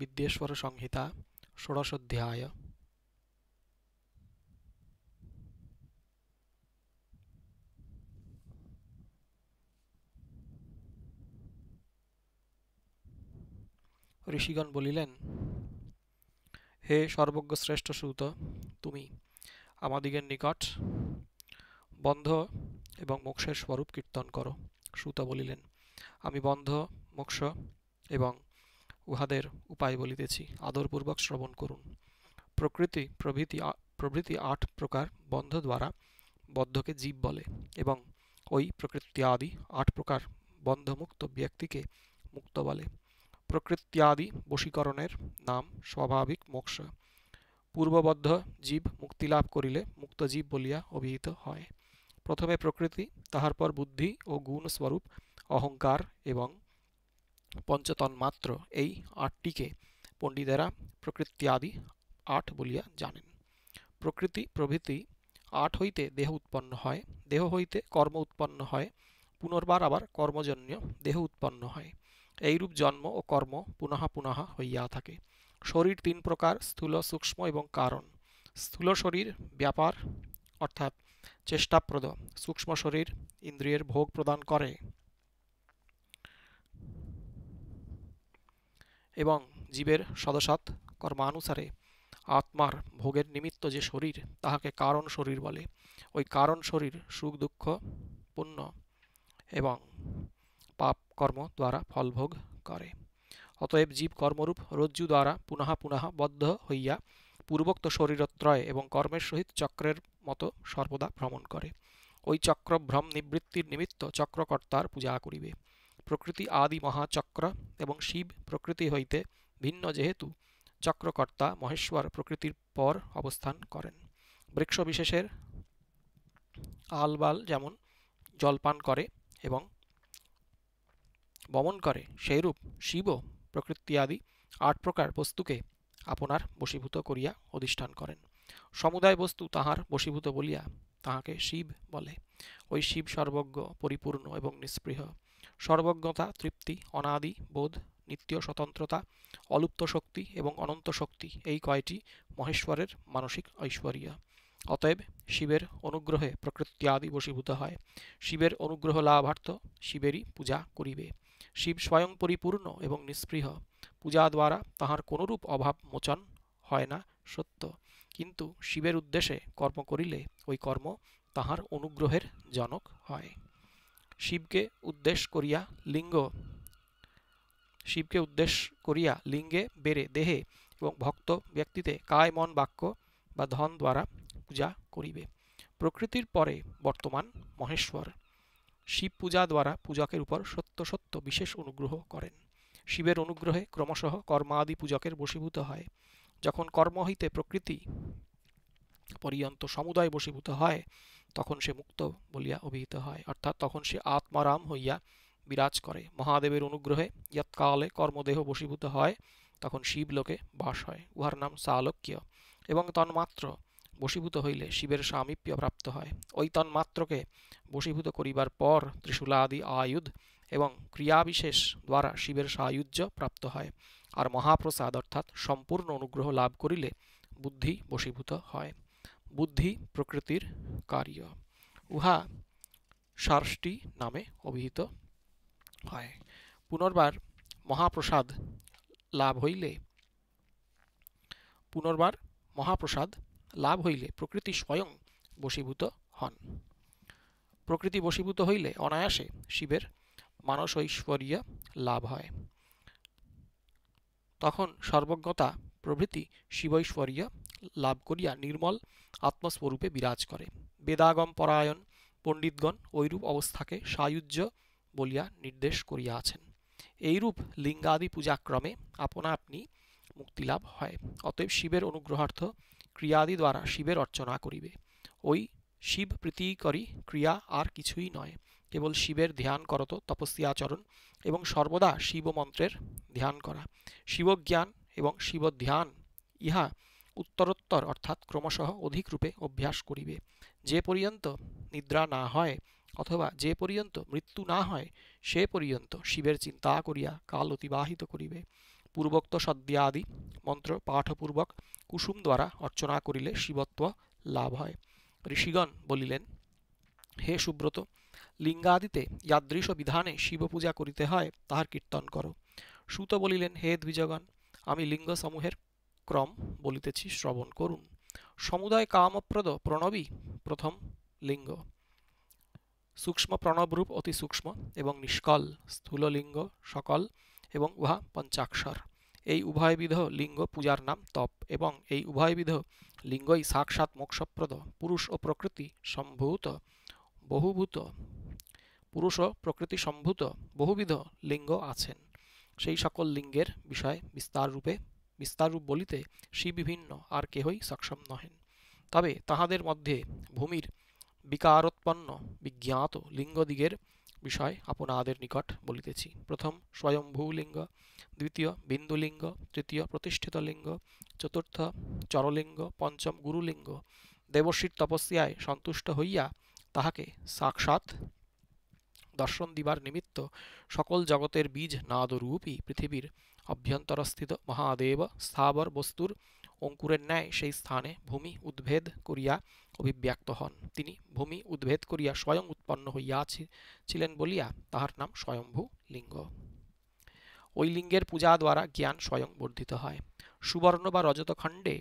বিদ্যেশ্বর সংহিতা ষোড়শোধ্যায় ঋষিগণ বলিলেন হে সর্বজ্ঞশ্রেষ্ঠ সুত তুমি আমাদিগের নিকট বন্ধ এবং মোক্ষের স্বরূপ কীর্তন করো সুত বলিলেন আমি বন্ধ মোক্ষ এবং উহাদের উপায় বলিতেছি আদরপূর্বক শ্রবণ করুন প্রকৃতি প্রভৃতি প্রভৃতি আট প্রকার বন্ধ দ্বারা বদ্ধকে জীব বলে এবং ওই প্রকৃত্যাদি আট প্রকার বন্ধমুক্ত ব্যক্তিকে মুক্ত বলে প্রকৃত্যাদি বশীকরণের নাম স্বাভাবিক মোক্ষ পূর্ববদ্ধ জীব মুক্তি লাভ করিলে মুক্ত জীব বলিয়া অভিহিত হয় প্রথমে প্রকৃতি তাহার পর বুদ্ধি ও গুণস্বরূপ অহংকার এবং পঞ্চতন মাত্র এই আটটিকে পণ্ডিতেরা প্রকৃতি আদি আট বলিয়া জানেন প্রকৃতি প্রভৃতি আট হইতে দেহ উৎপন্ন হয় দেহ হইতে কর্ম উৎপন্ন হয় পুনর্বার আবার কর্মজন্য দেহ উৎপন্ন হয় এইরূপ জন্ম ও কর্ম পুনঃ পুনঃ হইয়া থাকে শরীর তিন প্রকার স্থূল সূক্ষ্ম এবং কারণ স্থূল শরীর ব্যাপার অর্থাৎ চেষ্টাপ্রদ সূক্ষ্ম শরীর ইন্দ্রিয়ের ভোগ প্রদান করে এবং জীবের সদসাত কর্মানুসারে আত্মার ভোগের নিমিত্ত যে শরীর তাহাকে কারণ শরীর বলে ওই কারণ শরীর সুখ দুঃখ পুণ্য এবং পাপ কর্ম দ্বারা ফলভোগ করে অতএব জীব কর্মরূপ রজ্জু দ্বারা পুনঃ পুনঃ বদ্ধ হইয়া পূর্বোক্ত শরীরত্রয় এবং কর্মের সহিত চক্রের মতো সর্বদা ভ্রমণ করে ওই চক্রভ্রম নিবৃত্তির নিমিত্ত চক্রকর্তার পূজা করিবে প্রকৃতি আদি মহাচক্র এবং শিব প্রকৃতি হইতে ভিন্ন যেহেতু চক্রকর্তা মহেশ্বর প্রকৃতির পর অবস্থান করেন বৃক্ষ বিশেষের আলবাল যেমন জলপান করে এবং বমন করে সেইরূপ শিব প্রকৃতি আদি আট প্রকার বস্তুকে আপনার বশীভূত করিয়া অধিষ্ঠান করেন সমুদায় বস্তু তাহার বশীভূত বলিয়া তাহাকে শিব বলে ওই শিব সর্বজ্ঞ পরিপূর্ণ এবং নিস্পৃহ সর্বজ্ঞতা তৃপ্তি অনাদি বোধ নিত্য স্বতন্ত্রতা অলুপ্ত শক্তি এবং অনন্ত শক্তি এই কয়টি মহেশ্বরের মানসিক ঐশ্বরিয়া অতএব শিবের অনুগ্রহে প্রকৃতি আদি বশীভূত হয় শিবের অনুগ্রহ লাভার্থ শিবেরই পূজা করিবে শিব স্বয়ং পরিপূর্ণ এবং নিস্পৃহ পূজা দ্বারা তাহার কোনরূপ অভাব মোচন হয় না সত্য কিন্তু শিবের উদ্দেশ্যে কর্ম করিলে ওই কর্ম তাহার অনুগ্রহের জনক হয় শিবকে উদ্দেশ করিয়া লিঙ্গ শিবকে উদ্দেশ করিয়া লিঙ্গে বেড়ে দেহে এবং ভক্ত ব্যক্তিতে কায় মন বাক্য বা ধন দ্বারা পূজা করিবে প্রকৃতির পরে বর্তমান মহেশ্বর শিব পূজা দ্বারা পূজকের উপর সত্য সত্য বিশেষ অনুগ্রহ করেন শিবের অনুগ্রহে ক্রমশঃ কর্মাদি পূজকের বশীভূত হয় যখন কর্ম হইতে প্রকৃতি পর্যন্ত সমুদায় বশীভূত হয় তখন সে মুক্ত বলিয়া অভিহিত হয় অর্থাৎ তখন সে আত্মারাম হইয়া বিরাজ করে মহাদেবের অনুগ্রহে ইয়াৎকালে কর্মদেহ বশীভূত হয় তখন শিবলোকে বাস হয় উহার নাম সালোক্য এবং তন্মাত্র বশীভূত হইলে শিবের সামীপ্য প্রাপ্ত হয় ওই তন্মাত্রকে বশীভূত করিবার পর ত্রিশূলাদি আয়ুধ এবং ক্রিয়াবিশেষ দ্বারা শিবের সায়ুজ্য প্রাপ্ত হয় আর মহাপ্রসাদ অর্থাৎ সম্পূর্ণ অনুগ্রহ লাভ করিলে বুদ্ধি বশীভূত হয় বুদ্ধি প্রকৃতির কার্য উহা সার্ষ্টি নামে অভিহিত হয় পুনর্বার মহাপ্রসাদ লাভ হইলে পুনর্বার মহাপ্রসাদ লাভ হইলে প্রকৃতি স্বয়ং বশীভূত হন প্রকৃতি বশীভূত হইলে অনায়াসে শিবের মানস ঐশ্বরীয় লাভ হয় তখন সর্বজ্ঞতা প্রভৃতি শিব ঐশ্বরীয় লাভ করিয়া নির্মল আত্মস্বরূপে বিরাজ করে বেদাগম পরায়ণ পণ্ডিতগণ ঐরূপ অবস্থাকে সায়ুজ্য বলিয়া নির্দেশ করিয়া আছেন এইরূপ লিঙ্গাদি পূজাক্রমে আপনা আপনি মুক্তিলাভ হয় অতএব শিবের অনুগ্রহার্থ ক্রিয়াদি দ্বারা শিবের অর্চনা করিবে ওই শিব প্রীতিকরই ক্রিয়া আর কিছুই নয় কেবল শিবের ধ্যান করত তপস্বী আচরণ এবং সর্বদা শিবমন্ত্রের ধ্যান করা শিবজ্ঞান এবং শিবধ্যান ইহা উত্তরোত্তর অর্থাৎ ক্রমশ অধিক রূপে অভ্যাস করিবে যে পর্যন্ত নিদ্রা না হয় অথবা যে পর্যন্ত মৃত্যু না হয় সে পর্যন্ত শিবের চিন্তা করিয়া কাল অতিবাহিত করিবে পূর্বোক্ত সদ্যাদি মন্ত্র পাঠপূর্বক কুসুম দ্বারা অর্চনা করিলে শিবত্ব লাভ হয় ঋষিগণ বলিলেন হে সুব্রত লিঙ্গাদিতে ইয়াদৃশ বিধানে শিব পূজা করিতে হয় তাহার কীর্তন করো সুত বলিলেন হে দ্বিজগণ আমি লিঙ্গসমূহের ক্রম বলিতেছি শ্রবণ করুন সমুদায় কামপ্রদ প্রণবী প্রথম লিঙ্গ সূক্ষ্ম প্রণবরূপ অতি সূক্ষ্ম এবং নিষ্কল স্থূল লিঙ্গ সকল এবং উহা পঞ্চাক্ষর এই উভয়বিধ লিঙ্গ পূজার নাম তপ এবং এই উভয়বিধ লিঙ্গই সাক্ষাৎ মোক্ষপ্রদ পুরুষ ও প্রকৃতি সম্ভূত বহুভূত পুরুষ ও প্রকৃতি সম্ভূত বহুবিধ লিঙ্গ আছেন সেই সকল লিঙ্গের বিষয়ে বিস্তাররূপে বিস্তারূপ বলিতে বিভিন্ন আর কেহই সক্ষম নহেন তবে তাহাদের মধ্যে ভূমির বিকারোৎপন্ন বিজ্ঞাত লিঙ্গদিগের বিষয় আপনাদের নিকট বলিতেছি প্রথম স্বয়ম্ভূলিঙ্গ দ্বিতীয় বিন্দুলিঙ্গ তৃতীয় প্রতিষ্ঠিত লিঙ্গ চতুর্থ চরলিঙ্গ পঞ্চম গুরুলিঙ্গ দেবশ্রীর তপস্যায় সন্তুষ্ট হইয়া তাহাকে সাক্ষাৎ দর্শন দিবার নিমিত্ত সকল জগতের বীজ নাদরূপই পৃথিবীর অভ্যন্তরস্থিত মহাদেব স্থাবর বস্তুর অঙ্কুরের ন্যায় সেই স্থানে ভূমি উদ্ভেদ করিয়া অভিব্যক্ত হন তিনি ভূমি উদ্ভেদ করিয়া স্বয়ং উৎপন্ন ছিলেন বলিয়া তাহার নাম স্বয়ম্ভু লিঙ্গ ওই লিঙ্গের পূজা দ্বারা জ্ঞান স্বয়ং বর্ধিত হয় সুবর্ণ বা রজতখণ্ডে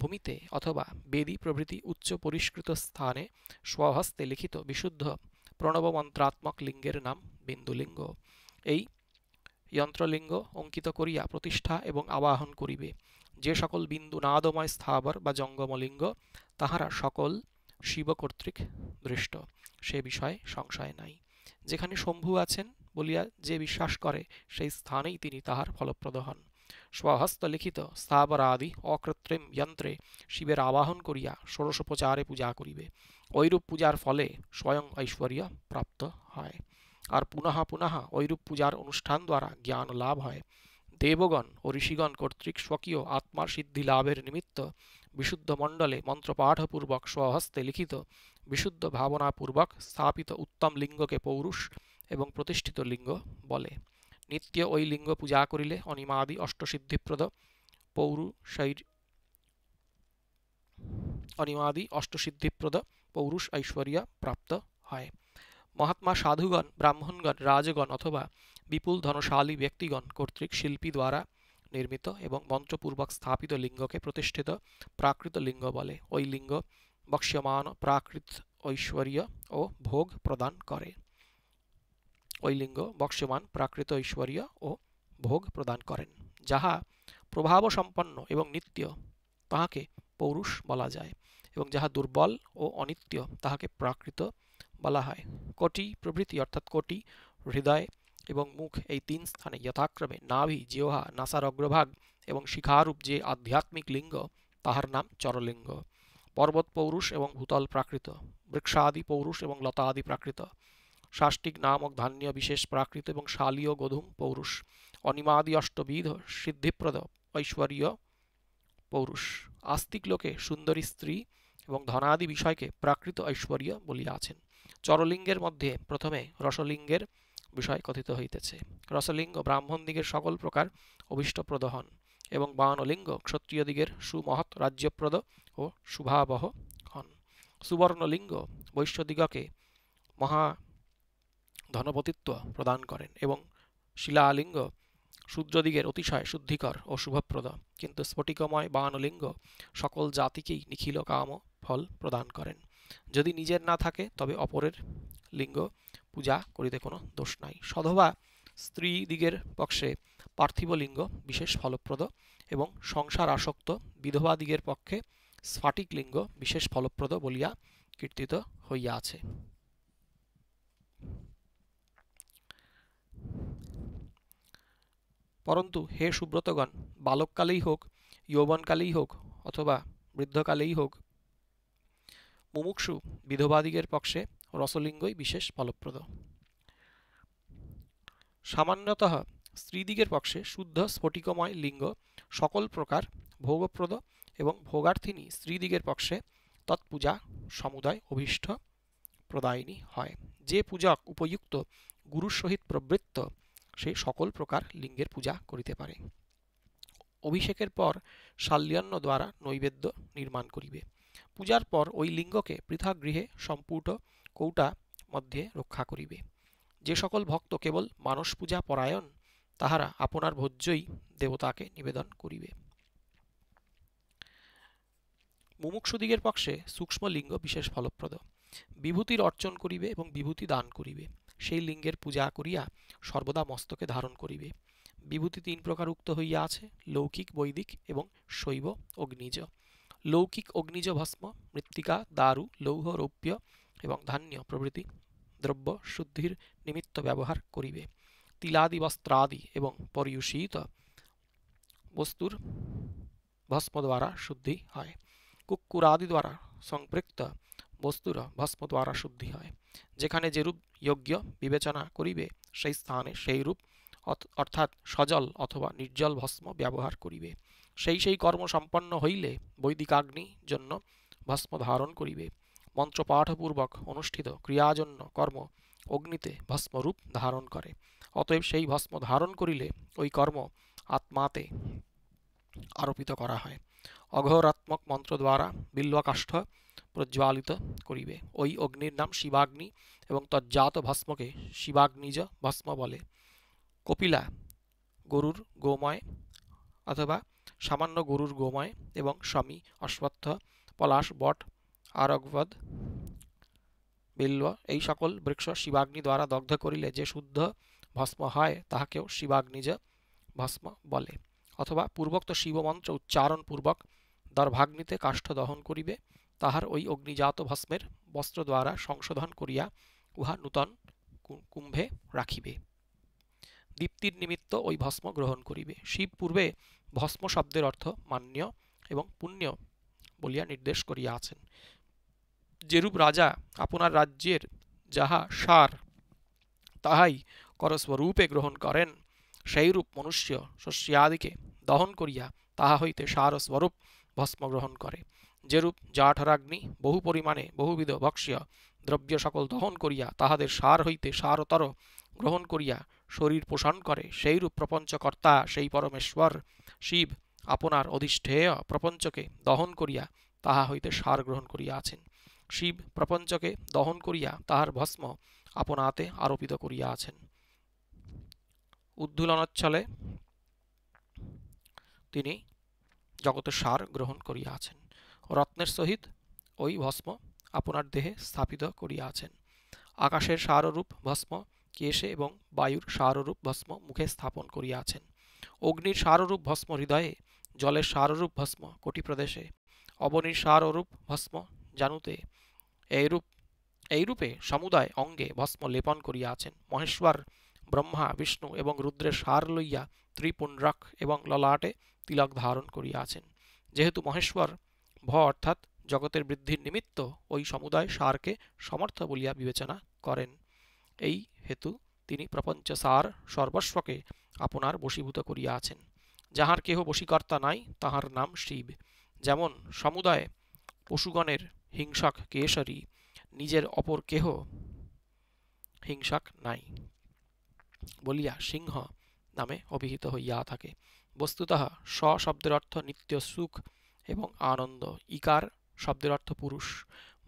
ভূমিতে অথবা বেদী প্রভৃতি উচ্চ পরিষ্কৃত স্থানে স্বহস্তে লিখিত বিশুদ্ধ প্রণব মন্ত্রাত্মক লিঙ্গের নাম বিন্দুলিঙ্গ এই যন্ত্রলিঙ্গ অঙ্কিত করিয়া প্রতিষ্ঠা এবং আবাহন করিবে যে সকল বিন্দু নাদময় স্থাবর বা জঙ্গমলিঙ্গ তাহারা সকল শিব কর্তৃক দৃষ্ট সে বিষয়ে সংশয় নাই যেখানে শম্ভু আছেন বলিয়া যে বিশ্বাস করে সেই স্থানেই তিনি তাহার ফলপ্রদ হন স্বহস্ত লিখিত স্থাবর আদি অকৃত্রিম যন্ত্রে শিবের আবাহন করিয়া ষোড়শোপচারে পূজা করিবে ঐরূপ পূজার ফলে স্বয়ং ঐশ্বর্য প্রাপ্ত হয় আর পুনঃ পুনঃ ঐরূপ পূজার অনুষ্ঠান দ্বারা জ্ঞান লাভ হয় দেবগণ ও ঋষিগণ কর্তৃক স্বকীয় আত্মার সিদ্ধি লাভের নিমিত্ত বিশুদ্ধ মণ্ডলে মন্ত্রপাঠপূর্বক স্বহস্তে লিখিত বিশুদ্ধ ভাবনাপূর্বক স্থাপিত উত্তম লিঙ্গকে পৌরুষ এবং প্রতিষ্ঠিত লিঙ্গ বলে নিত্য ওই লিঙ্গ পূজা করিলে অনিমাদি অষ্টসিদ্ধিপ্রদ পৌরুষৈর অনিমাদি অষ্টসিদ্ধিপ্রদ পৌরুষ ঐশ্বর্য প্রাপ্ত হয় মহাত্মা সাধুগণ ব্রাহ্মণগণ রাজগণ অথবা বিপুল ধনশালী ব্যক্তিগণ কর্তৃক শিল্পী দ্বারা নির্মিত এবং মন্ত্রপূর্বক স্থাপিত লিঙ্গকে প্রতিষ্ঠিত প্রাকৃত লিঙ্গ বলে ওই লিঙ্গ বক্ষ্যমান প্রাকৃত ঐশ্বর্য ও ভোগ প্রদান করে ওই লিঙ্গ বক্ষ্যমান প্রাকৃত ঐশ্বর্য ও ভোগ প্রদান করেন যাহা প্রভাব সম্পন্ন এবং নিত্য তাহাকে পৌরুষ বলা যায় এবং যাহা দুর্বল ও অনিত্য তাহাকে প্রাকৃত বলা হয় কোটি প্রভৃতি অর্থাৎ কোটি হৃদয় এবং মুখ এই তিন স্থানে যথাক্রমে নাভি জিওহা নাসার অগ্রভাগ এবং শিখারূপ যে আধ্যাত্মিক লিঙ্গ তাহার নাম চরলিঙ্গ পর্বত পৌরুষ এবং ভূতল প্রাকৃত বৃক্ষাদি পৌরুষ এবং লতা আদি প্রাকৃত সাষ্টিক নামক ধান্য বিশেষ প্রাকৃত এবং শালীয় গধুম পৌরুষ অনিমাদি অষ্টবিধ সিদ্ধিপ্রদ ঐশ্বরীয় পৌরুষ আস্তিক লোকে সুন্দরী স্ত্রী এবং ধনাদি বিষয়কে প্রাকৃত ঐশ্বর্য বলিয়া আছেন চরলিঙ্গের মধ্যে প্রথমে রসলিঙ্গের বিষয় কথিত হইতেছে রসলিঙ্গ ব্রাহ্মণদিগের সকল প্রকার অভিষ্ট প্রদহন এবং বানলিঙ্গ ক্ষত্রিয়দিগের সুমহৎ রাজ্যপ্রদ ও শুভাবহ হন সুবর্ণলিঙ্গ বৈশ্যদিগকে মহা ধনপতিত্ব প্রদান করেন এবং শিলালিঙ্গ সূর্যদিগের অতিশয় শুদ্ধিকর ও শুভপ্রদ কিন্তু স্ফটিকময় বানলিঙ্গ সকল জাতিকেই নিখিল কাম ফল প্রদান করেন যদি নিজের না থাকে তবে অপরের লিঙ্গ পূজা করিতে কোনো দোষ নাই সধবা স্ত্রী দিগের পক্ষে পার্থিব লিঙ্গ বিশেষ ফলপ্রদ এবং সংসার আসক্ত বিধবা দিগের পক্ষে স্ফাটিক লিঙ্গ বিশেষ ফলপ্রদ বলিয়া কীর্তিত হইয়া আছে পরন্তু হে সুব্রতগণ বালককালেই হোক যৌবনকালেই হোক অথবা বৃদ্ধকালেই হোক মুমুক্ষু বিধবাদিগের পক্ষে রসলিঙ্গই বিশেষ ফলপ্রদ সামান্যত স্ত্রীদিগের পক্ষে শুদ্ধ স্ফটিকময় লিঙ্গ সকল প্রকার ভোগপ্রদ এবং ভোগার্থিনী স্ত্রীদিগের পক্ষে তৎপূজা সমুদায় অভিষ্ট প্রদায়িনী হয় যে পূজক উপযুক্ত গুরুর সহিত প্রবৃত্ত সে সকল প্রকার লিঙ্গের পূজা করিতে পারে অভিষেকের পর শাল্যান্ন দ্বারা নৈবেদ্য নির্মাণ করিবে পূজার পর ওই লিঙ্গকে পৃথক গৃহে সম্পূর্ণ কৌটা মধ্যে রক্ষা করিবে যে সকল ভক্ত কেবল মানস পূজা পরায়ণ তাহারা আপনার ভোজ্যই দেবতাকে নিবেদন করিবে মুমুক্ষুদিগের পক্ষে সূক্ষ্ম লিঙ্গ বিশেষ ফলপ্রদ বিভূতির অর্চন করিবে এবং বিভূতি দান করিবে সেই লিঙ্গের পূজা করিয়া সর্বদা মস্তকে ধারণ করিবে বিভূতি তিন প্রকার উক্ত হইয়া আছে লৌকিক বৈদিক এবং শৈব অগ্নিজ লৌকিক অগ্নিজ ভস্ম মৃত্তিকা দারু লৌহ রৌপ্য এবং ধান্য প্রভৃতি দ্রব্য শুদ্ধির নিমিত্ত ব্যবহার করিবে তিলাদি বস্ত্রাদি এবং পরিউষিত বস্তুর ভস্ম দ্বারা শুদ্ধি হয় কুকুরাদি দ্বারা সম্পৃক্ত বস্তুর ভস্ম দ্বারা শুদ্ধি হয় যেখানে যেরূপ যোগ্য বিবেচনা করিবে সেই স্থানে সেইরূপ অর্থাৎ সজল অথবা নির্জল ভস্ম ব্যবহার করিবে সেই সেই কর্ম সম্পন্ন হইলে বৈদিকাগ্নি জন্য ভস্ম ধারণ করিবে মন্ত্রপাঠপূর্বক অনুষ্ঠিত ক্রিয়াজন্য কর্ম অগ্নিতে ভস্মরূপ ধারণ করে অতএব সেই ভস্ম ধারণ করিলে ওই কর্ম আত্মাতে আরোপিত করা হয় অঘরাত্মক মন্ত্র দ্বারা বিল্বাকাষ্ঠ প্রজ্বালিত করিবে ওই অগ্নির নাম শিবাগ্নি এবং তজ্জাত ভস্মকে শিবাগ্নিজ ভস্ম বলে কপিলা গরুর গোময় অথবা সামান্য গরুর গোমায় এবং স্বামী অশ্বত্থ পলাশ বট আরগবদ বিল্ব এই সকল বৃক্ষ শিবাগ্নি দ্বারা দগ্ধ করিলে যে শুদ্ধ ভস্ম হয় তাহাকেও শিবাগ্নিজ ভস্ম বলে অথবা পূর্বোক্ত শিবমন্ত্র উচ্চারণপূর্বক দর্ভাগ্নিতে কাষ্ঠ দহন করিবে তাহার ওই অগ্নিজাত ভস্মের বস্ত্র দ্বারা সংশোধন করিয়া উহা নূতন কুম্ভে রাখিবে দীপ্তির নিমিত্ত ওই ভস্ম গ্রহণ করিবে শিব পূর্বে ভস্ম শব্দের অর্থ মান্য এবং পুণ্য বলিয়া নির্দেশ করিয়া আছেন যেরূপ রাজা আপনার রাজ্যের যাহা সার তাহাই করস্বরূপে গ্রহণ করেন সেইরূপ মনুষ্য শস্যাদিকে দহন করিয়া তাহা হইতে সার স্বরূপ ভস্ম গ্রহণ করে যেরূপ জাঠরাগ্নি বহু পরিমাণে বহুবিধ ভক্ষ্য দ্রব্য সকল দহন করিয়া তাহাদের সার হইতে সারতর গ্রহণ করিয়া শরীর পোষণ করে সেইরূপ প্রপঞ্চকর্তা সেই পরমেশ্বর শিব আপনার অধিষ্ঠেয় প্রপঞ্চকে দহন করিয়া তাহা হইতে সার গ্রহণ করিয়া আছেন শিব প্রপঞ্চকে দহন করিয়া তাহার ভস্ম আপনাতে আরোপিত করিয়া আছেন উদ্ধুলনচ্ছলে তিনি জগতের সার গ্রহণ করিয়া আছেন রত্নের সহিত ওই ভস্ম আপনার দেহে স্থাপিত করিয়া আছেন আকাশের সাররূপ ভস্ম কেশে এবং বায়ুর সাররূপ ভস্ম মুখে স্থাপন করিয়াছেন অগ্নির সাররূপ ভস্ম হৃদয়ে জলের সাররূপ ভস্ম কোটি প্রদেশে অবনীর সাররূপ ভস্ম জানুতে এইরূপ এইরূপে সমুদায় অঙ্গে ভস্ম লেপন করিয়াছেন মহেশ্বর ব্রহ্মা বিষ্ণু এবং রুদ্রের সার লইয়া ত্রিপুণরাক এবং ললাটে তিলক ধারণ করিয়াছেন যেহেতু মহেশ্বর ভ অর্থাৎ জগতের বৃদ্ধির নিমিত্ত ওই সমুদায় সারকে সমর্থ বলিয়া বিবেচনা করেন এই হেতু তিনি প্রপঞ্চ সার সর্বস্বকে আপনার বশীভূত করিয়া আছেন যাহার কেহ বশীকর্তা নাই তাহার নাম শিব যেমন সমুদায় পশুগণের হিংসাক কেশরী নিজের অপর কেহ হিংসাক নাই বলিয়া সিংহ নামে অভিহিত হইয়া থাকে বস্তুতঃ স শব্দের অর্থ নিত্য সুখ এবং আনন্দ ইকার শব্দের অর্থ পুরুষ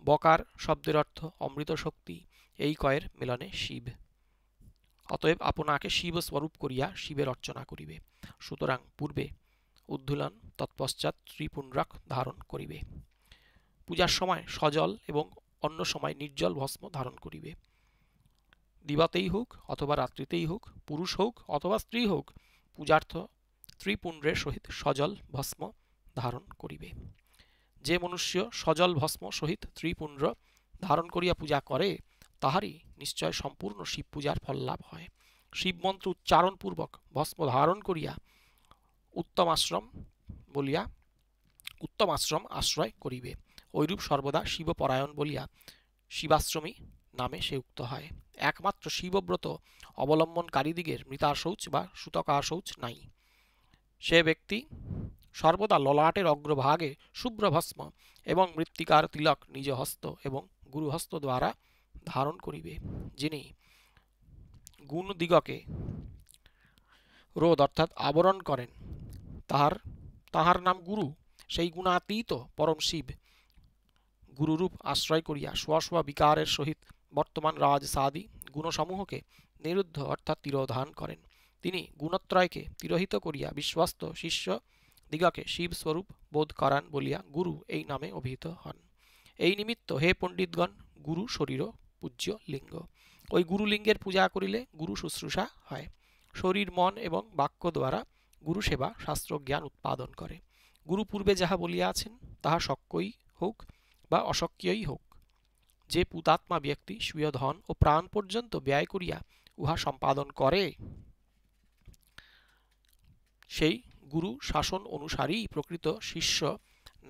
বকার শব্দের অর্থ অমৃত শক্তি এই কয়ের মিলনে শিব অতএব আপনাকে শিব স্বরূপ করিয়া শিবের অর্চনা করিবে সুতরাং পূর্বে উদ্ধুলন তৎপশ্চাৎ ত্রিপুণ্ড্রাক ধারণ করিবে পূজার সময় সজল এবং অন্য সময় নির্জল ভস্ম ধারণ করিবে দিবাতেই হোক অথবা রাত্রিতেই হোক পুরুষ হোক অথবা স্ত্রী হোক পূজার্থ ত্রিপুণ্ড্রের সহিত সজল ভস্ম ধারণ করিবে যে মনুষ্য সজল ভস্ম সহিত ত্রিপুণ্ড্র ধারণ করিয়া পূজা করে তাহারই নিশ্চয় সম্পূর্ণ শিব পূজার ফল লাভ হয় শিবমন্ত্র উচ্চারণপূর্বক ভস্ম ধারণ করিয়া উত্তম আশ্রম বলিয়া উত্তম আশ্রম আশ্রয় করিবে ঐরূপ সর্বদা শিবপরায়ণ বলিয়া শিবাশ্রমী নামে সে উক্ত হয় একমাত্র শিবব্রত অবলম্বনকারীদিগের মৃতাশৌচ শৌচ বা সুতকা শৌচ নাই সে ব্যক্তি সর্বদা ললাটের অগ্রভাগে শুভ্রভস্ম এবং মৃত্তিকার তিলক নিজ হস্ত এবং গুরুহস্ত দ্বারা ধারণ করিবে যিনি গুণদিগকে রোদ অর্থাৎ আবরণ করেন তাহার তাহার নাম গুরু সেই গুণাতীত পরম শিব গুরুরূপ আশ্রয় করিয়া শোয়া বিকারের সহিত বর্তমান রাজ সাদি গুণসমূহকে নিরুদ্ধ অর্থাৎ তিরোধান করেন তিনি গুণত্রয়কে তিরোহিত করিয়া বিশ্বস্ত শিষ্য দিগাকে শিবস্বরূপ বোধ করান বলিয়া গুরু এই নামে অভিহিত হন এই নিমিত্ত হে পণ্ডিতগণ গুরু শরীরও পূজ্য লিঙ্গ ওই গুরুলিঙ্গের পূজা করিলে গুরু শুশ্রূষা হয় শরীর মন এবং বাক্য দ্বারা গুরু সেবা শাস্ত্র জ্ঞান উৎপাদন করে গুরু পূর্বে যাহা বলিয়াছেন তাহা সক্যই হোক বা অসক্যই হোক যে পুতাত্মা ব্যক্তি স্বীয় ধন ও প্রাণ পর্যন্ত ব্যয় করিয়া উহা সম্পাদন করে সেই গুরু শাসন অনুসারেই প্রকৃত শিষ্য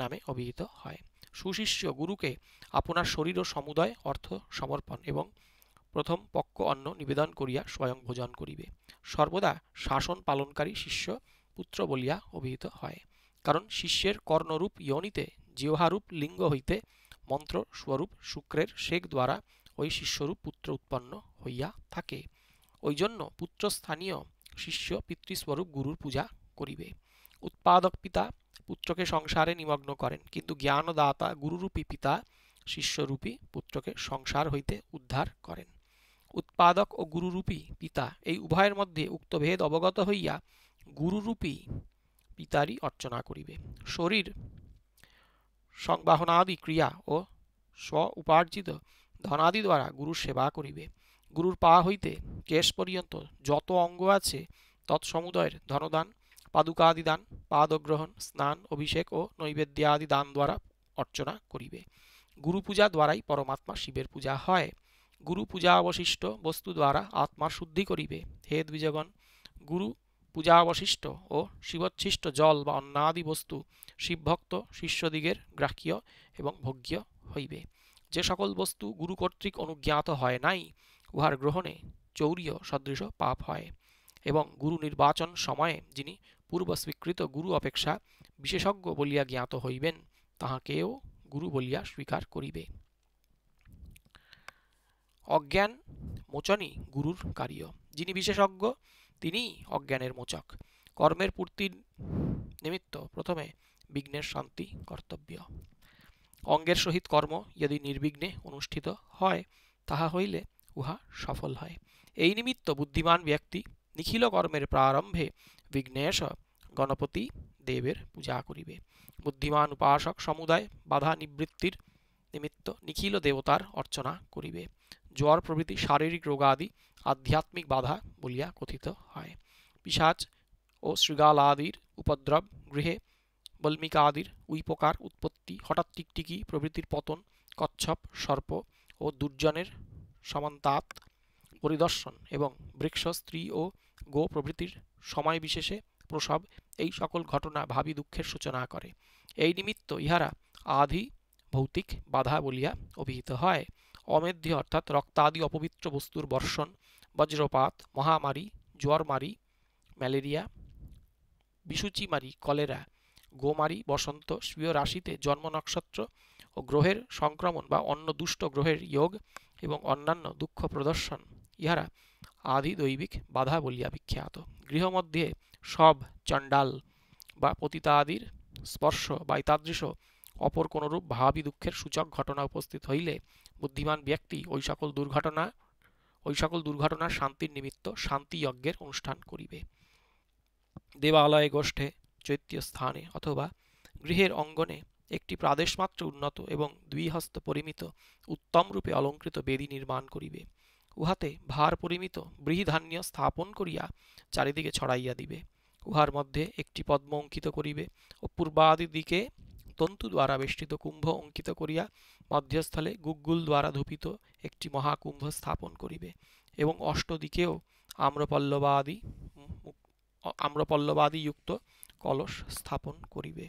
নামে অভিহিত হয় সুশিষ্য গুরুকে আপনার শরীর ও সমুদায় অর্থ সমর্পণ এবং প্রথম পক্ষ অন্ন নিবেদন করিয়া স্বয়ং ভোজন করিবে সর্বদা শাসন পালনকারী শিষ্য পুত্র বলিয়া অভিহিত হয় কারণ শিষ্যের কর্ণরূপ ইয়নিতে জিহারূপ লিঙ্গ হইতে মন্ত্র স্বরূপ শুক্রের শেখ দ্বারা ওই শিষ্যরূপ পুত্র উৎপন্ন হইয়া থাকে ওই জন্য পুত্রস্থানীয় শিষ্য পিতৃস্বরূপ গুরুর পূজা করিবে উৎপাদক পিতা পুত্রকে সংসারে নিমগ্ন করেন কিন্তু জ্ঞানদাতা গুরুরূপী পিতা শিষ্যরূপী পুত্রকে সংসার হইতে উদ্ধার করেন উৎপাদক ও গুরুরূপী পিতা এই উভয়ের মধ্যে উক্ত ভেদ অবগত হইয়া গুরুরূপী পিতারই অর্চনা করিবে শরীর সংবাহনাদি ক্রিয়া ও স্ব উপার্জিত ধনাদি দ্বারা গুরুর সেবা করিবে গুরুর পা হইতে কেশ পর্যন্ত যত অঙ্গ আছে তৎসমুদয়ের ধনদান পাদুকাদি দান পাদগ্রহণ স্নান অভিষেক ও নৈবেদ্যাদি দান দ্বারা অর্চনা করিবে গুরু পূজা দ্বারাই পরমাত্মা শিবের পূজা হয় গুরু পূজা অবশিষ্ট বস্তু দ্বারা আত্মার শুদ্ধি করিবে হে দ্বিজগণ গুরু পূজা অবশিষ্ট ও শিবচ্ছিষ্ট জল বা অন্যাদি বস্তু শিবভক্ত শিষ্যদিগের গ্রাহ্য এবং ভোগ্য হইবে যে সকল বস্তু গুরু কর্তৃক অনুজ্ঞাত হয় নাই উহার গ্রহণে চৌরীয় সদৃশ পাপ হয় এবং গুরু নির্বাচন সময়ে যিনি পূর্ব স্বীকৃত গুরু অপেক্ষা বিশেষজ্ঞ বলিয়া জ্ঞাত হইবেন তাহাকেও গুরু বলিয়া স্বীকার করিবে অজ্ঞান মোচনই গুরুর কার্য যিনি বিশেষজ্ঞ তিনি অজ্ঞানের মোচক কর্মের পূর্তি নিমিত্ত প্রথমে বিঘ্নের শান্তি কর্তব্য অঙ্গের সহিত কর্ম যদি নির্বিঘ্নে অনুষ্ঠিত হয় তাহা হইলে উহা সফল হয় এই নিমিত্ত বুদ্ধিমান ব্যক্তি নিখিল কর্মের প্রারম্ভে বিঘ্নেশ গণপতি দেবের পূজা করিবে বুদ্ধিমান উপাসক সমুদায় বাধা নিবৃত্তির নিমিত্ত নিখিল দেবতার অর্চনা করিবে জ্বর প্রভৃতি শারীরিক রোগাদি আধ্যাত্মিক বাধা বলিয়া কথিত হয় পিসাচ ও শৃগাল আদির উপদ্রব গৃহে বল্মিকা আদির উইপকার উৎপত্তি হঠাৎ টিকটিকি প্রভৃতির পতন কচ্ছপ সর্প ও দুর্জনের সমান্তাত পরিদর্শন এবং বৃক্ষ স্ত্রী ও গো প্রভৃতির সময় বিশেষে প্রসব এই সকল ঘটনা ভাবি দুঃখের সূচনা করে এই নিমিত্ত ইহারা আধি ভৌতিক বাধা বলিয়া অভিহিত হয় অমেধ্য অর্থাৎ রক্তাদি অপবিত্র বস্তুর বর্ষণ বজ্রপাত মহামারী জ্বরমারি ম্যালেরিয়া বিসুচিমারি কলেরা গোমারি বসন্ত স্বীয় রাশিতে জন্ম নক্ষত্র ও গ্রহের সংক্রমণ বা অন্য দুষ্ট গ্রহের যোগ এবং অন্যান্য দুঃখ প্রদর্শন ইহারা আদি দৈবিক বাধা বলিয়া বিখ্যাত গৃহমধ্যে সব চণ্ডাল বা পতিতাদির স্পর্শ বা ইতাদৃশ অপর কোনরূপ ভাবি দুঃখের সূচক ঘটনা উপস্থিত হইলে বুদ্ধিমান ব্যক্তি ওই সকল দুর্ঘটনা ওই সকল দুর্ঘটনার শান্তির নিমিত্ত শান্তি যজ্ঞের অনুষ্ঠান করিবে দেবালয়ে গোষ্ঠে চৈত্য স্থানে অথবা গৃহের অঙ্গনে একটি প্রাদেশমাত্র উন্নত এবং দুই হস্ত পরিমিত উত্তম রূপে অলঙ্কৃত বেদী নির্মাণ করিবে উহাতে ভার পরিমিত বৃহধান্য স্থাপন করিয়া চারিদিকে ছড়াইয়া দিবে উহার মধ্যে একটি পদ্ম অঙ্কিত করিবে ও পূর্বাদি দিকে তন্তু দ্বারা বেষ্টিত কুম্ভ অঙ্কিত করিয়া মধ্যস্থলে গুগ্গুল দ্বারা ধূপিত একটি মহাকুম্ভ স্থাপন করিবে এবং অষ্টদিকেও আম্রপল্লবাদি আম্রপল্লবাদি যুক্ত কলস স্থাপন করিবে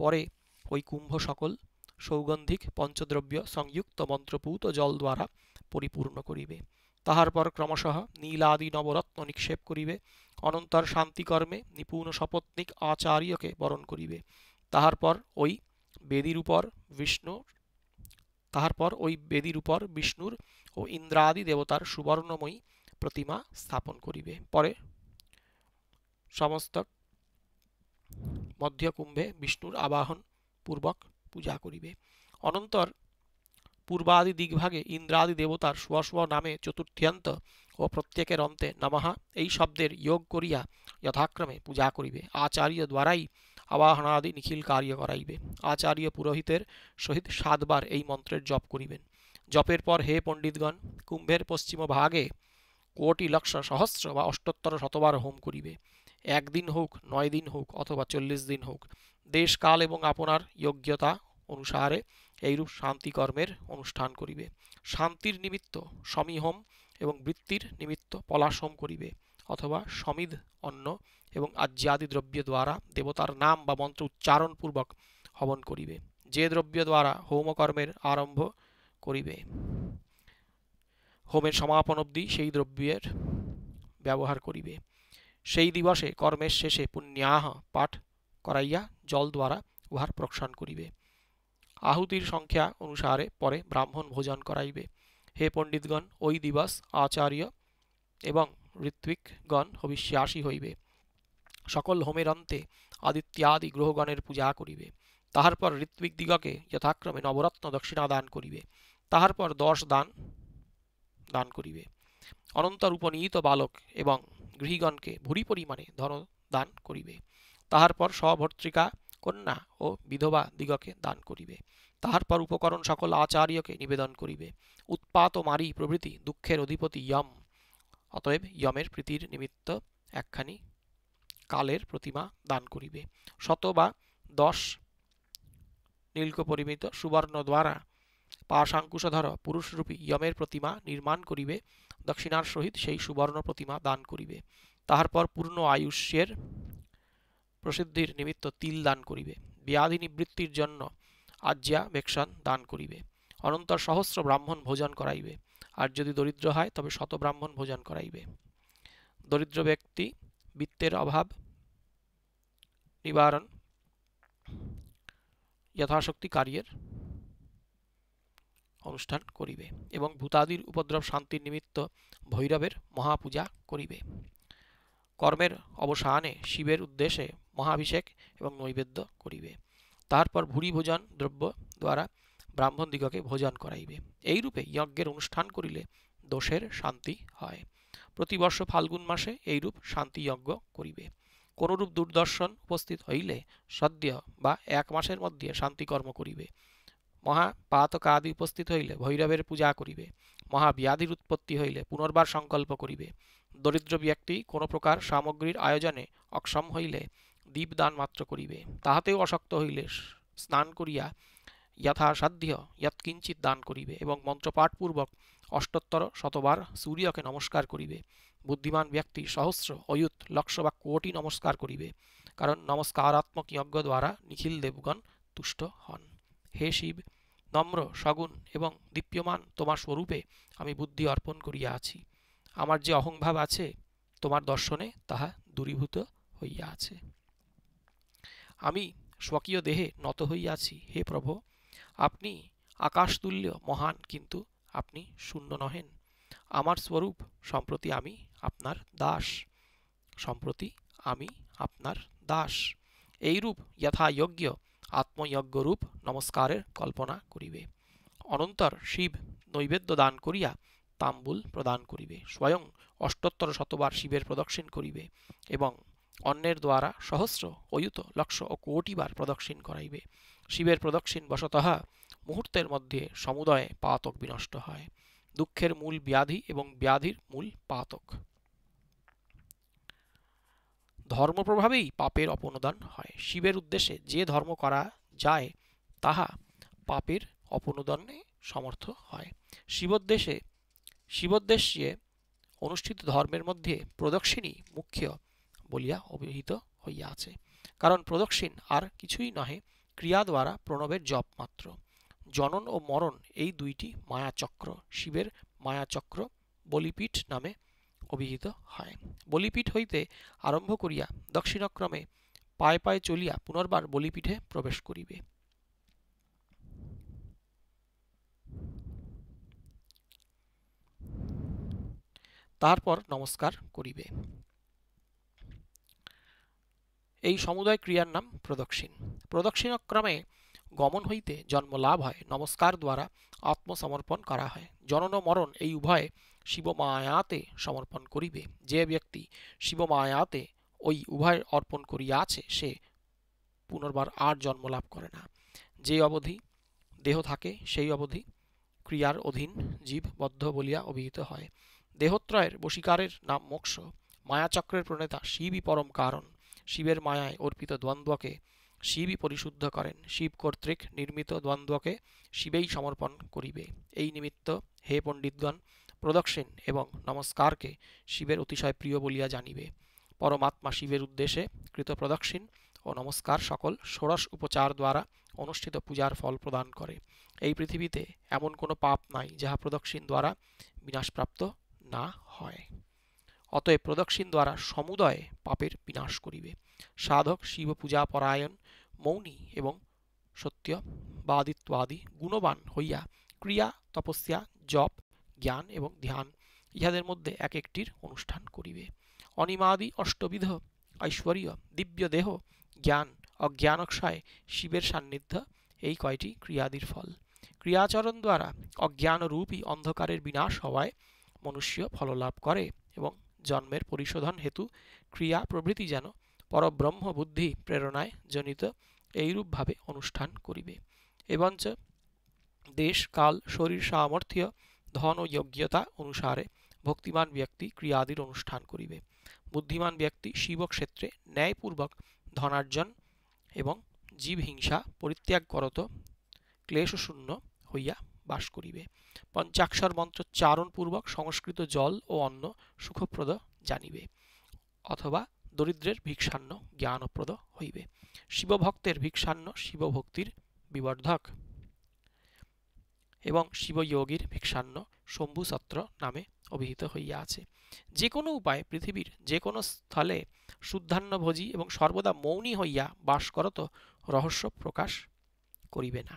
পরে ওই কুম্ভ সকল সৌগন্ধিক পঞ্চদ্রব্য সংযুক্ত মন্ত্রপূত জল দ্বারা পরিপূর্ণ করিবে তাহার পর ক্রমশঃ নীলাদি নবরত্ন নিক্ষেপ করিবে অনন্তর শান্তিকর্মে নিপুণ সপত্নিক আচার্যকে বরণ করিবে তাহার পর ওই বেদির উপর বিষ্ণু তাহার পর ওই বেদির উপর বিষ্ণুর ও ইন্দ্রাদি দেবতার সুবর্ণময়ী প্রতিমা স্থাপন করিবে পরে সমস্ত মধ্যকুম্ভে বিষ্ণুর আবাহন পূর্বক পূজা করিবে অনন্তর পূর্বাদি দিগভাগে ইন্দ্রাদি দেবতার শুয়া নামে চতুর্থ্যন্ত ও প্রত্যেকের অন্তে নমঃ এই শব্দের যোগ করিয়া যথাক্রমে পূজা করিবে আচার্য দ্বারাই আবাহনাদি নিখিল কার্য করাইবে আচার্য পুরোহিতের সহিত সাতবার এই মন্ত্রের জপ করিবেন জপের পর হে পণ্ডিতগণ কুম্ভের পশ্চিম ভাগে কোটি লক্ষ সহস্র বা অষ্টোত্তর শতবার হোম করিবে একদিন হোক নয় দিন হোক অথবা চল্লিশ দিন হোক দেশ কাল এবং আপনার যোগ্যতা অনুসারে এইরূপ শান্তিকর্মের অনুষ্ঠান করিবে শান্তির নিমিত্ত সমীহম এবং বৃত্তির নিমিত্ত পলাশম করিবে অথবা সমিদ অন্ন এবং আজ্যাদি দ্রব্য দ্বারা দেবতার নাম বা মন্ত্র উচ্চারণপূর্বক হবন করিবে যে দ্রব্য দ্বারা হোমকর্মের আরম্ভ করিবে হোমের সমাপন অবধি সেই দ্রব্যের ব্যবহার করিবে সেই দিবসে কর্মের শেষে পুণ্যাহ পাঠ করাইয়া জল দ্বারা উহার প্রক্ষান করিবে আহুতির সংখ্যা অনুসারে পরে ব্রাহ্মণ ভোজন করাইবে হে পণ্ডিতগণ ওই দিবস আচার্য এবং ঋত্বিকগণ হবিষ্যাসী হইবে সকল হোমের অন্তে আদিত্যাদি গ্রহগণের পূজা করিবে তাহার পর ঋত্বিক দিগকে যথাক্রমে নবরত্ন দক্ষিণা দান করিবে তাহার পর দশ দান দান করিবে অনন্তর উপনীত বালক এবং গৃহীগণকে ভুরি পরিমাণে ধন দান করিবে তাহার পর স্বভর্তৃকা কন্যা ও বিধবা দিগকে দান করিবে তাহার পর উপকরণ সকল আচার্যকে নিবেদন করিবে উৎপাত ও মারি প্রভৃতি দুঃখের অধিপতি ইয়ম অতএব ইয়মের প্রীতির নিমিত্ত একখানি কালের প্রতিমা দান করিবে শত বা দশ নীলক পরিমিত সুবর্ণ দ্বারা পাশাঙ্কুশধর পুরুষরূপী ইয়মের প্রতিমা নির্মাণ করিবে দক্ষিণার সহিত সেই সুবর্ণ প্রতিমা দান করিবে তাহার পর পূর্ণ আয়ুষ্যের প্রসিদ্ধির নিমিত্ত তিল দান করিবে ব্যাধি নিবৃত্তির জন্য আজ্ঞা বেক্ষণ দান করিবে অনন্তর সহস্র ব্রাহ্মণ ভোজন করাইবে আর যদি দরিদ্র হয় তবে শত ব্রাহ্মণ ভোজন করাইবে দরিদ্র ব্যক্তি বিত্তের অভাব নিবারণ যথাশক্তি কার্যের অনুষ্ঠান করিবে এবং ভূতাদির উপদ্রব শান্তির নিমিত্ত ভৈরবের মহাপূজা করিবে কর্মের অবসানে শিবের উদ্দেশ্যে মহাভিষেক এবং নৈবেদ্য করিবে তারপর ভুরি ভোজন দ্রব্য দ্বারা দিগকে ভোজন করাইবে এইরূপে যজ্ঞের অনুষ্ঠান করিলে দোষের শান্তি হয় প্রতিবর্ষ ফাল্গুন মাসে এইরূপ যজ্ঞ করিবে কোনরূপ দুর্দর্শন উপস্থিত হইলে সদ্য বা এক মাসের মধ্যে শান্তিকর্ম করিবে মহা পাতক আদি উপস্থিত হইলে ভৈরবের পূজা করিবে মহা ব্যাধির উৎপত্তি হইলে পুনর্বার সংকল্প করিবে দরিদ্র ব্যক্তি কোন প্রকার সামগ্রীর আয়োজনে অক্ষম হইলে দীপদান মাত্র করিবে তাহাতেও অশক্ত হইলে স্নান করিয়া যথাসাধ্য কিঞ্চিত দান করিবে এবং মন্ত্রপাঠপূর্বক অষ্টোত্তর শতবার সূর্যকে নমস্কার করিবে বুদ্ধিমান ব্যক্তি সহস্র অয়ুত লক্ষ বা কোটি নমস্কার করিবে কারণ নমস্কারাত্মক যজ্ঞ দ্বারা নিখিল দেবগণ তুষ্ট হন হে শিব নম্র সগুণ এবং দীপ্যমান তোমার স্বরূপে আমি বুদ্ধি অর্পণ করিয়া আছি আমার যে অহংভাব আছে তোমার দর্শনে তাহা দূরীভূত হইয়া আছে আমি স্বকীয় দেহে নত হইয়াছি হে প্রভু আপনি আকাশতুল্য মহান কিন্তু আপনি শূন্য নহেন আমার স্বরূপ সম্প্রতি আমি আপনার দাস সম্প্রতি আমি আপনার দাস এইরূপ যথাযোগ্য আত্মযজ্ঞরূপ নমস্কারের কল্পনা করিবে অনন্তর শিব নৈবেদ্য দান করিয়া তাম্বুল প্রদান করিবে স্বয়ং অষ্টোত্তর শতবার শিবের প্রদক্ষিণ করিবে এবং অন্যের দ্বারা সহস্র অয়ুত লক্ষ ও কোটিবার প্রদক্ষিণ করাইবে শিবের প্রদক্ষিণ বশতঃ মুহূর্তের মধ্যে সমুদয়ে পাতক বিনষ্ট হয় দুঃখের মূল ব্যাধি এবং ব্যাধির মূল পাতক ধর্ম প্রভাবেই পাপের অপনোদান হয় শিবের উদ্দেশ্যে যে ধর্ম করা যায় তাহা পাপের অপনোদনে সমর্থ হয় শিবোদ্দেশে শিবোদ্দেশ্যে অনুষ্ঠিত ধর্মের মধ্যে প্রদক্ষিণী মুখ্য বলিয়া অভিহিত হইয়া আছে কারণ প্রদক্ষিণ আর কিছুই নহে ক্রিয়া দ্বারা প্রণবের জপ মাত্র জনন ও মরণ এই দুইটি মায়াচক্র শিবের মায়াচক্র বলিপীঠ নামে অভিহিত হয় বলিপীঠ হইতে আরম্ভ করিয়া দক্ষিণক্রমে পায়ে পায়ে চলিয়া পুনর্বার বলিপীঠে প্রবেশ করিবে তারপর নমস্কার করিবে এই সমুদয় ক্রিয়ার নাম প্রদক্ষিণ প্রদক্ষিণক্রমে গমন হইতে জন্ম লাভ হয় নমস্কার দ্বারা আত্মসমর্পণ করা হয় জনন মরণ এই উভয় শিবমায়াতে সমর্পণ করিবে যে ব্যক্তি শিবমায়াতে ওই উভয় অর্পণ করিয়া আছে সে পুনর্বার আর জন্ম লাভ করে না যে অবধি দেহ থাকে সেই অবধি ক্রিয়ার অধীন জীব বদ্ধ বলিয়া অভিহিত হয় দেহত্রয়ের বশিকারের নাম মোক্ষ মায়াচক্রের প্রণেতা শিবই পরম কারণ শিবের মায়ায় অর্পিত দ্বন্দ্বকে শিবই পরিশুদ্ধ করেন শিব কর্তৃক নির্মিত দ্বন্দ্বকে শিবেই সমর্পণ করিবে এই নিমিত্ত হে পণ্ডিতগণ প্রদক্ষিণ এবং নমস্কারকে শিবের অতিশয় প্রিয় বলিয়া জানিবে পরমাত্মা শিবের উদ্দেশ্যে কৃত প্রদক্ষিণ ও নমস্কার সকল ষোড়শ উপচার দ্বারা অনুষ্ঠিত পূজার ফল প্রদান করে এই পৃথিবীতে এমন কোনো পাপ নাই যাহা প্রদক্ষিণ দ্বারা বিনাশপ্রাপ্ত না হয় অতএব প্রদক্ষিণ দ্বারা সমুদয় পাপের বিনাশ করিবে সাধক শিব পূজা পরায়ণ মৌনী এবং সত্য বাদিত্বাদি গুণবান হইয়া ক্রিয়া তপস্যা জপ জ্ঞান এবং ধ্যান ইহাদের মধ্যে এক একটির অনুষ্ঠান করিবে অনিমাদি অষ্টবিধ ঐশ্বরীয় দিব্য দেহ জ্ঞান অজ্ঞানক্ষয় শিবের সান্নিধ্য এই কয়টি ক্রিয়াদির ফল ক্রিয়াচরণ দ্বারা অজ্ঞানরূপী অন্ধকারের বিনাশ হওয়ায় মনুষ্য ফললাভ করে এবং জন্মের পরিশোধন হেতু ক্রিয়া প্রভৃতি যেন পরব্রহ্ম বুদ্ধি প্রেরণায় জনিত এইরূপভাবে অনুষ্ঠান করিবে এবঞ্চ দেশ কাল শরীর সামর্থ্য ধন ও যোগ্যতা অনুসারে ভক্তিমান ব্যক্তি ক্রিয়াদির অনুষ্ঠান করিবে বুদ্ধিমান ব্যক্তি শিবক্ষেত্রে ন্যায়পূর্বক ধনার্জন এবং জীবহিংসা পরিত্যাগ করত ক্লেশশূন্য হইয়া বাস করিবে পঞ্চাক্ষর মন্ত্র চারণপূর্বক সংস্কৃত জল ও অন্ন সুখপ্রদ জানিবে অথবা দরিদ্রের ভিক্ষান্ন জ্ঞানপ্রদ হইবে শিবভক্তের ভিক্ষান্ন শিবভক্তির বিবর্ধক এবং শিবযোগীর ভিক্ষান্ন শম্ভুসত্র নামে অভিহিত হইয়া আছে যে কোনো উপায়ে পৃথিবীর যে কোনো স্থলে শুদ্ধান্নভোজী এবং সর্বদা মৌনী হইয়া বাস করত রহস্য প্রকাশ করিবে না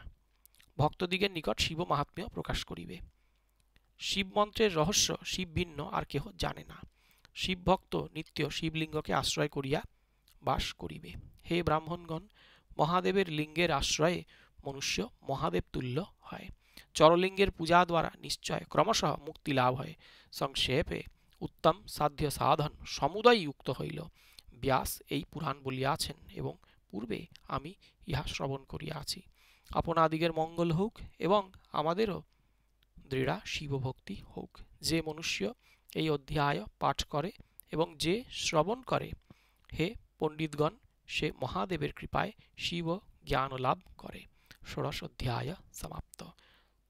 ভক্তদিগের নিকট শিব মাহাত্ম্য প্রকাশ করিবে শিবমন্ত্রের রহস্য শিব ভিন্ন আর কেহ জানে না শিব ভক্ত নিত্য শিবলিঙ্গকে আশ্রয় করিয়া বাস করিবে হে ব্রাহ্মণগণ মহাদেবের লিঙ্গের আশ্রয়ে মনুষ্য মহাদেব তুল্য হয় চরলিঙ্গের পূজা দ্বারা নিশ্চয় ক্রমশ মুক্তি লাভ হয় সংক্ষেপে উত্তম সাধ্য সাধন সমুদয় উক্ত হইল ব্যাস এই পুরাণ বলিয়াছেন এবং পূর্বে আমি ইহা শ্রবণ করিয়াছি আপনাদিগের মঙ্গল হোক এবং আমাদেরও দৃঢ়া শিবভক্তি হোক যে মনুষ্য এই অধ্যায় পাঠ করে এবং যে শ্রবণ করে হে পণ্ডিতগণ সে মহাদেবের কৃপায় শিব জ্ঞান লাভ করে ষোড়শ অধ্যায় সমাপ্ত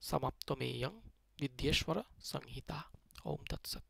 সমাপ্ত মেয়ং বিদ্যেশ্বর সংহিতা ওম তৎসৎ